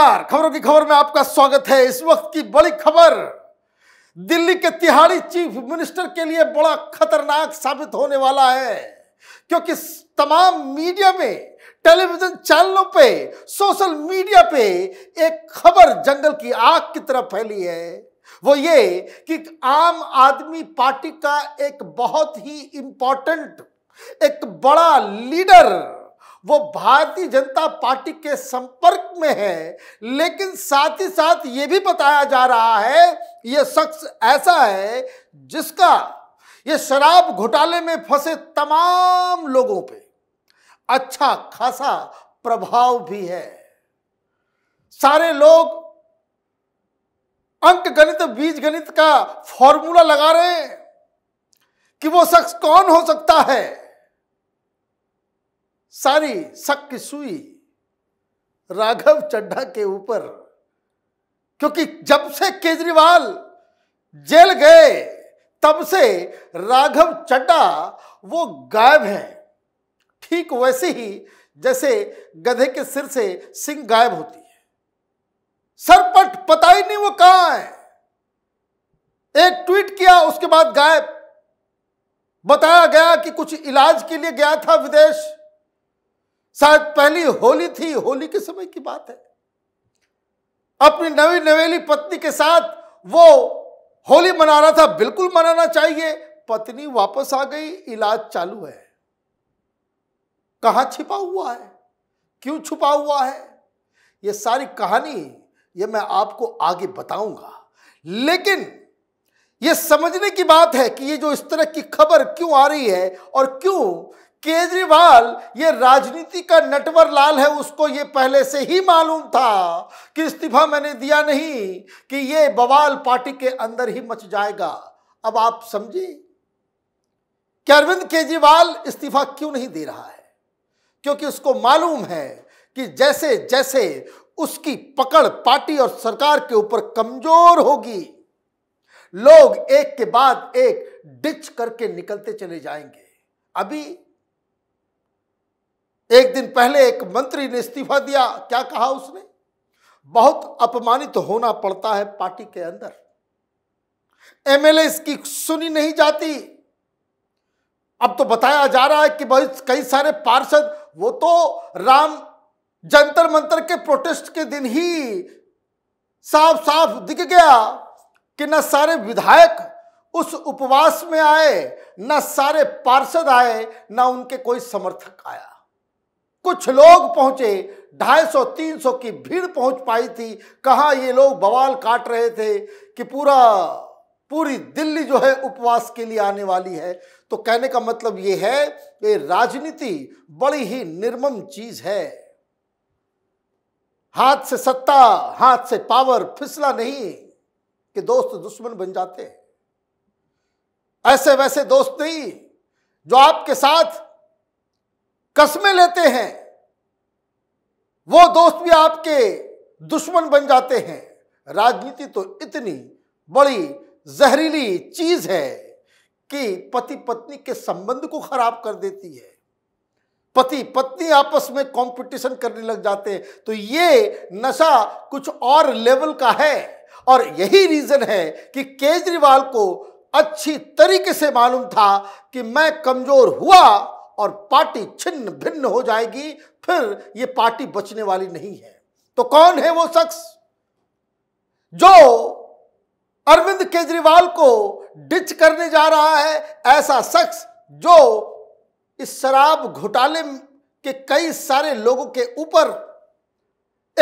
नमस्कार खबरों की खबर में आपका स्वागत है इस वक्त की बड़ी खबर दिल्ली के तिहाड़ी चीफ मिनिस्टर के लिए बड़ा खतरनाक साबित होने वाला है क्योंकि तमाम मीडिया में टेलीविजन चैनलों पे सोशल मीडिया पे एक खबर जंगल की आग की तरह फैली है वो ये कि आम आदमी पार्टी का एक बहुत ही इंपॉर्टेंट एक बड़ा लीडर वो भारतीय जनता पार्टी के संपर्क में है लेकिन साथ ही साथ ये भी बताया जा रहा है ये शख्स ऐसा है जिसका ये शराब घोटाले में फंसे तमाम लोगों पे अच्छा खासा प्रभाव भी है सारे लोग अंक गणित बीज गणित का फॉर्मूला लगा रहे हैं कि वो शख्स कौन हो सकता है सारी शक की सुई राघव चड्ढा के ऊपर क्योंकि जब से केजरीवाल जेल गए तब से राघव चड्ढा वो गायब है ठीक वैसे ही जैसे गधे के सिर से सिंह गायब होती है सरपट पता ही नहीं वो कहां है एक ट्वीट किया उसके बाद गायब बताया गया कि कुछ इलाज के लिए गया था विदेश शायद पहली होली थी होली के समय की बात है अपनी नवी नवेली पत्नी के साथ वो होली मना रहा था बिल्कुल मनाना चाहिए पत्नी वापस आ गई इलाज चालू है कहा छिपा हुआ है क्यों छुपा हुआ है ये सारी कहानी ये मैं आपको आगे बताऊंगा लेकिन ये समझने की बात है कि ये जो इस तरह की खबर क्यों आ रही है और क्यों केजरीवाल ये राजनीति का नटवर लाल है उसको ये पहले से ही मालूम था कि इस्तीफा मैंने दिया नहीं कि ये बवाल पार्टी के अंदर ही मच जाएगा अब आप समझे कि अरविंद केजरीवाल इस्तीफा क्यों नहीं दे रहा है क्योंकि उसको मालूम है कि जैसे जैसे उसकी पकड़ पार्टी और सरकार के ऊपर कमजोर होगी लोग एक के बाद एक डिच करके निकलते चले जाएंगे अभी एक दिन पहले एक मंत्री ने इस्तीफा दिया क्या कहा उसने बहुत अपमानित होना पड़ता है पार्टी के अंदर एमएलए इसकी सुनी नहीं जाती अब तो बताया जा रहा है कि बहुत कई सारे पार्षद वो तो राम जंतर मंत्र के प्रोटेस्ट के दिन ही साफ साफ दिख गया कि न सारे विधायक उस उपवास में आए न सारे पार्षद आए न उनके कोई समर्थक आया कुछ लोग पहुंचे 250 300 की भीड़ पहुंच पाई थी कहाँ ये लोग बवाल काट रहे थे कि पूरा पूरी दिल्ली जो है उपवास के लिए आने वाली है तो कहने का मतलब ये है कि राजनीति बड़ी ही निर्मम चीज है हाथ से सत्ता हाथ से पावर फिसला नहीं कि दोस्त दुश्मन बन जाते ऐसे वैसे दोस्त नहीं जो आपके साथ कस्में लेते हैं वो दोस्त भी आपके दुश्मन बन जाते हैं राजनीति तो इतनी बड़ी जहरीली चीज है कि पति पत्नी के संबंध को खराब कर देती है पति पत्नी आपस में कंपटीशन करने लग जाते हैं तो ये नशा कुछ और लेवल का है और यही रीजन है कि केजरीवाल को अच्छी तरीके से मालूम था कि मैं कमजोर हुआ और पार्टी छिन्न भिन्न हो जाएगी फिर ये पार्टी बचने वाली नहीं है तो कौन है वो शख्स जो अरविंद केजरीवाल को डिच करने जा रहा है ऐसा शख्स जो इस शराब घोटाले के कई सारे लोगों के ऊपर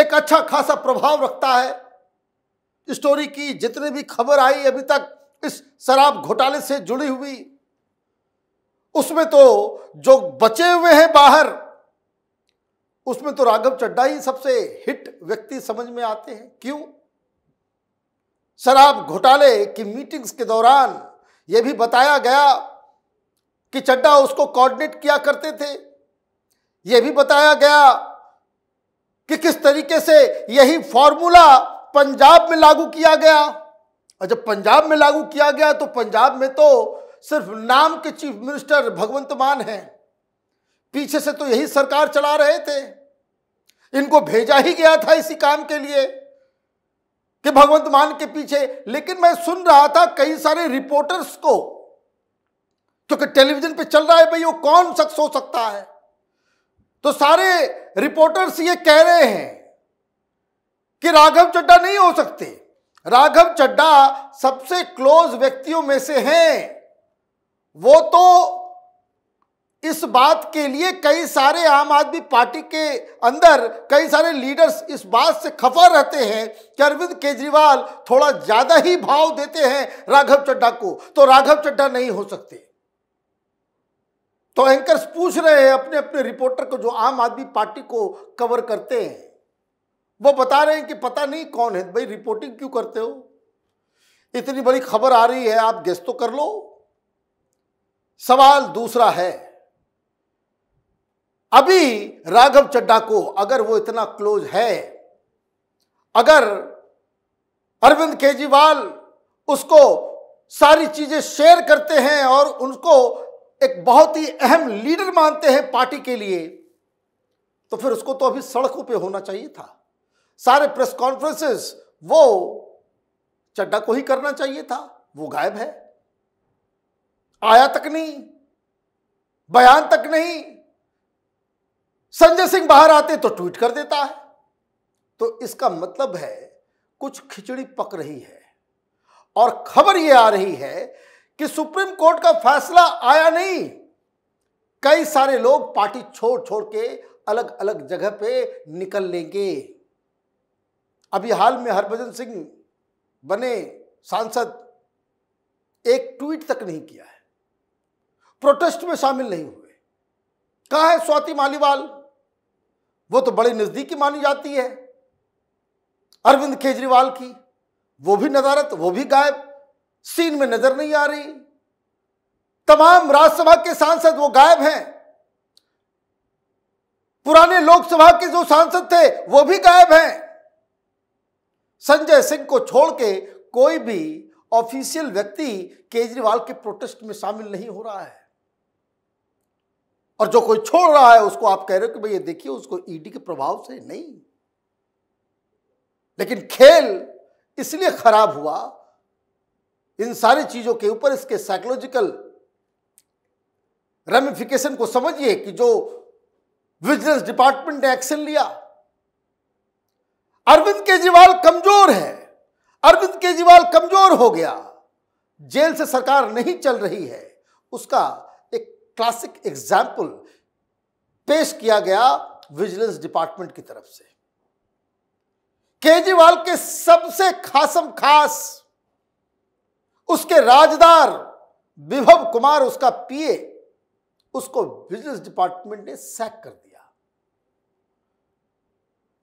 एक अच्छा खासा प्रभाव रखता है स्टोरी की जितने भी खबर आई अभी तक इस शराब घोटाले से जुड़ी हुई उसमें तो जो बचे हुए हैं बाहर उसमें तो राघव चड्डा ही सबसे हिट व्यक्ति समझ में आते हैं क्यों शराब घोटाले की मीटिंग्स के दौरान यह भी बताया गया कि चड्डा उसको कोऑर्डिनेट किया करते थे यह भी बताया गया कि किस तरीके से यही फॉर्मूला पंजाब में लागू किया गया और जब पंजाब में लागू किया गया तो पंजाब में तो सिर्फ नाम के चीफ मिनिस्टर भगवंत मान हैं पीछे से तो यही सरकार चला रहे थे इनको भेजा ही गया था इसी काम के लिए कि भगवंत मान के पीछे लेकिन मैं सुन रहा था कई सारे रिपोर्टर्स को क्योंकि टेलीविजन पे चल रहा है भाई वो कौन शख्स हो सकता है तो सारे रिपोर्टर्स ये कह रहे हैं कि राघव चड्डा नहीं हो सकते राघव चड्डा सबसे क्लोज व्यक्तियों में से हैं वो तो इस बात के लिए कई सारे आम आदमी पार्टी के अंदर कई सारे लीडर्स इस बात से खफा रहते हैं कि अरविंद केजरीवाल थोड़ा ज़्यादा ही भाव देते हैं राघव चड्डा को तो राघव चड्डा नहीं हो सकते तो एंकर्स पूछ रहे हैं अपने अपने रिपोर्टर को जो आम आदमी पार्टी को कवर करते हैं वो बता रहे हैं कि पता नहीं कौन है भाई रिपोर्टिंग क्यों करते हो इतनी बड़ी खबर आ रही है आप गेस्ट तो कर लो सवाल दूसरा है अभी राघव चड्डा को अगर वो इतना क्लोज है अगर अरविंद केजरीवाल उसको सारी चीजें शेयर करते हैं और उनको एक बहुत ही अहम लीडर मानते हैं पार्टी के लिए तो फिर उसको तो अभी सड़कों पे होना चाहिए था सारे प्रेस कॉन्फ्रेंसेस वो चड्डा को ही करना चाहिए था वो गायब है आया तक नहीं बयान तक नहीं संजय सिंह बाहर आते तो ट्वीट कर देता है तो इसका मतलब है कुछ खिचड़ी पक रही है और खबर यह आ रही है कि सुप्रीम कोर्ट का फैसला आया नहीं कई सारे लोग पार्टी छोड़ छोड़ के अलग अलग जगह पे निकल लेंगे अभी हाल में हरभजन सिंह बने सांसद एक ट्वीट तक नहीं किया है प्रोटेस्ट में शामिल नहीं हुए कहा है स्वाति मालीवाल वो तो बड़े नज़दीकी मानी जाती है अरविंद केजरीवाल की वो भी नदारत वो भी गायब सीन में नजर नहीं आ रही तमाम राज्यसभा के सांसद वो गायब हैं पुराने लोकसभा के जो सांसद थे वो भी गायब हैं संजय सिंह को छोड़ के कोई भी ऑफिशियल व्यक्ति केजरीवाल के प्रोटेस्ट में शामिल नहीं हो रहा है और जो कोई छोड़ रहा है उसको आप कह रहे हो कि भैया देखिए उसको ईडी e के प्रभाव से नहीं लेकिन खेल इसलिए खराब हुआ इन सारी चीजों के ऊपर इसके साइकोलॉजिकल रेमिफिकेशन को समझिए कि जो विजिलेंस डिपार्टमेंट ने एक्शन लिया अरविंद केजरीवाल कमजोर है अरविंद केजरीवाल कमजोर हो गया जेल से सरकार नहीं चल रही है उसका क्लासिक एग्जाम्पल पेश किया गया विजिलेंस डिपार्टमेंट की तरफ से केजरीवाल के सबसे खासम खास उसके राजदार विभव कुमार उसका पीए उसको विजिलेंस डिपार्टमेंट ने सैक कर दिया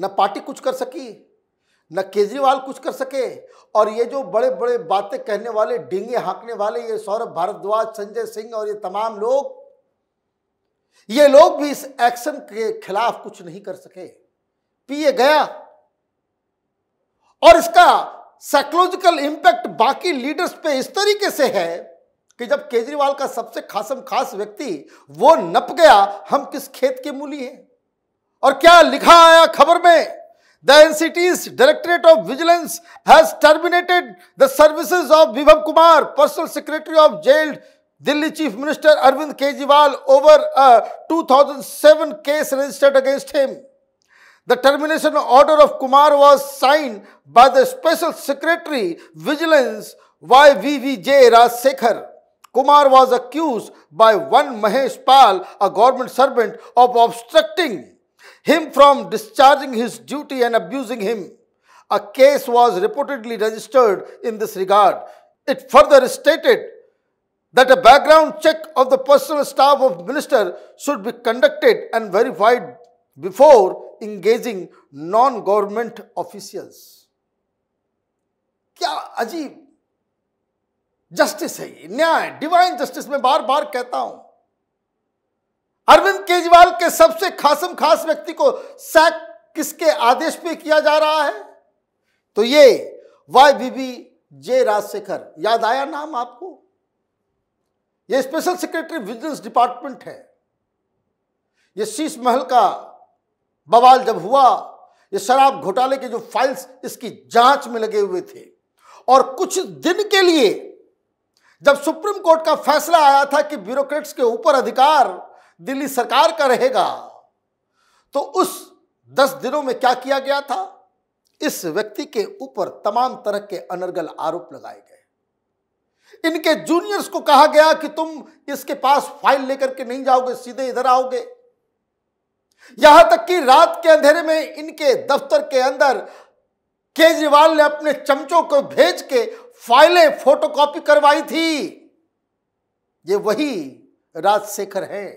न पार्टी कुछ कर सकी न केजरीवाल कुछ कर सके और ये जो बड़े बड़े बातें कहने वाले डींगे हाँकने वाले ये सौरभ भारद्वाज संजय सिंह और ये तमाम लोग ये लोग भी इस एक्शन के खिलाफ कुछ नहीं कर सके पीए गया और इसका साइकोलॉजिकल इंपैक्ट बाकी लीडर्स पे इस तरीके से है कि जब केजरीवाल का सबसे खासम खास व्यक्ति वो नप गया हम किस खेत के मूली हैं और क्या लिखा आया खबर में the NCT's directorate of vigilance has terminated the services of Vibhav Kumar personal secretary of jailed Delhi Chief Minister Arvind Kejriwal over a 2007 case registered against him. The termination order of Kumar was signed by the Special Secretary Vigilance YVVJ Rajsekhar. Kumar was accused by one Mahesh Pal, a government servant, of obstructing him from discharging his duty and abusing him. A case was reportedly registered in this regard. It further stated that a background check of the personal staff of minister should be conducted and verified before engaging non-government officials. kya ajeeb justice hai nyay divine justice justice bar bar kehta hu arvind kejriwal ke sabse khasam khas vyakti ko sack sack किसके आदेश पे किया जा रहा है तो ये Y बीबी जे राजशेखर याद आया नाम आपको ये स्पेशल सेक्रेटरी विजिलेंस डिपार्टमेंट है ये शीश महल का बवाल जब हुआ ये शराब घोटाले के जो फाइल्स इसकी जांच में लगे हुए थे और कुछ दिन के लिए जब सुप्रीम कोर्ट का फैसला आया था कि ब्यूरोक्रेट्स के ऊपर अधिकार दिल्ली सरकार का रहेगा तो उस दस दिनों में क्या किया गया था इस व्यक्ति के ऊपर तमाम तरह के अनर्गल आरोप लगाए गए इनके जूनियर्स को कहा गया कि तुम इसके पास फाइल लेकर के नहीं जाओगे सीधे इधर आओगे यहां तक कि रात के अंधेरे में इनके दफ्तर के अंदर केजरीवाल ने अपने चमचों को भेज के फाइलें फोटोकॉपी करवाई थी ये वही राजशेखर हैं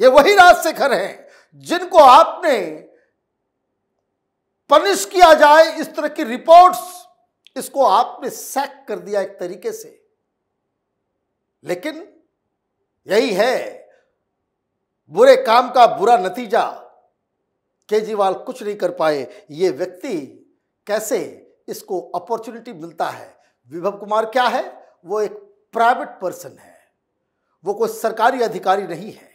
ये वही राजशेखर हैं जिनको आपने पनिश किया जाए इस तरह की रिपोर्ट्स इसको आपने सैक कर दिया एक तरीके से लेकिन यही है बुरे काम का बुरा नतीजा केजरीवाल कुछ नहीं कर पाए ये व्यक्ति कैसे इसको अपॉर्चुनिटी मिलता है विभव कुमार क्या है वो एक प्राइवेट पर्सन है वो कोई सरकारी अधिकारी नहीं है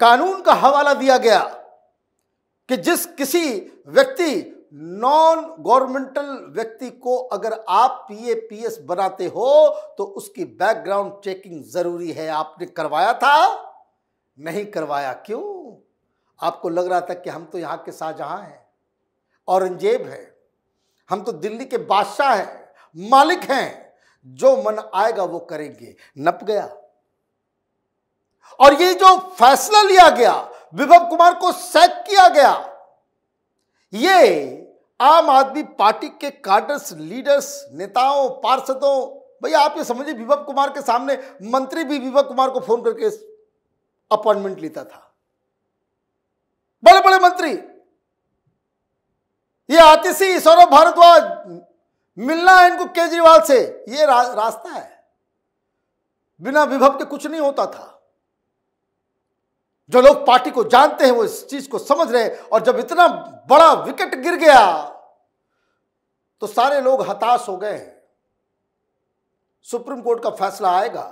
कानून का हवाला दिया गया कि जिस किसी व्यक्ति नॉन गवर्नमेंटल व्यक्ति को अगर आप पीए बनाते हो तो उसकी बैकग्राउंड चेकिंग जरूरी है आपने करवाया था नहीं करवाया क्यों आपको लग रहा था कि हम तो यहां के शाहजहां हैं औरंगजेब हैं हम तो दिल्ली के बादशाह हैं मालिक हैं जो मन आएगा वो करेंगे नप गया और ये जो फैसला लिया गया विभव कुमार को सैक किया गया ये आम आदमी पार्टी के कार्डर्स लीडर्स नेताओं पार्षदों भैया आप ये समझिए विभव कुमार के सामने मंत्री भी विभव कुमार को फोन करके अपॉइंटमेंट लेता था बड़े बड़े मंत्री ये आतिशी सौरभ भारद्वाज मिलना है इनको केजरीवाल से ये रा, रास्ता है बिना विभव के कुछ नहीं होता था जो लोग पार्टी को जानते हैं वो इस चीज को समझ रहे हैं और जब इतना बड़ा विकेट गिर गया तो सारे लोग हताश हो गए हैं सुप्रीम कोर्ट का फैसला आएगा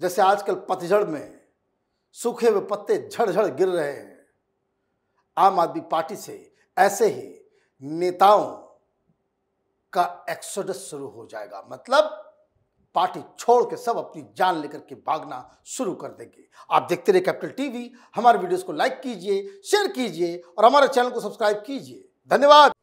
जैसे आजकल पतझड़ में सूखे हुए पत्ते झड़झड़ गिर रहे हैं आम आदमी पार्टी से ऐसे ही नेताओं का एक्सोडस शुरू हो जाएगा मतलब पार्टी छोड़ के सब अपनी जान लेकर के भागना शुरू कर देंगे आप देखते रहे कैपिटल टीवी हमारे वीडियोस को लाइक कीजिए शेयर कीजिए और हमारे चैनल को सब्सक्राइब कीजिए धन्यवाद